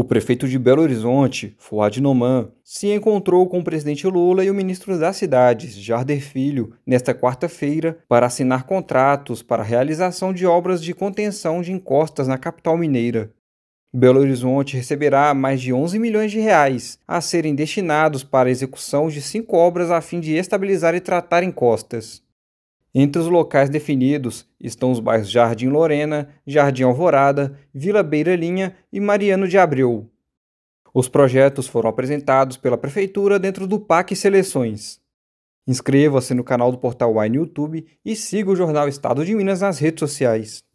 O prefeito de Belo Horizonte, Fuad Noman, se encontrou com o presidente Lula e o ministro das Cidades, Jarder Filho, nesta quarta-feira para assinar contratos para a realização de obras de contenção de encostas na capital mineira. Belo Horizonte receberá mais de 11 milhões de reais a serem destinados para a execução de cinco obras a fim de estabilizar e tratar encostas. Entre os locais definidos estão os bairros Jardim Lorena, Jardim Alvorada, Vila Beira Linha e Mariano de Abreu. Os projetos foram apresentados pela Prefeitura dentro do PAC Seleções. Inscreva-se no canal do Portal Wine no YouTube e siga o Jornal Estado de Minas nas redes sociais.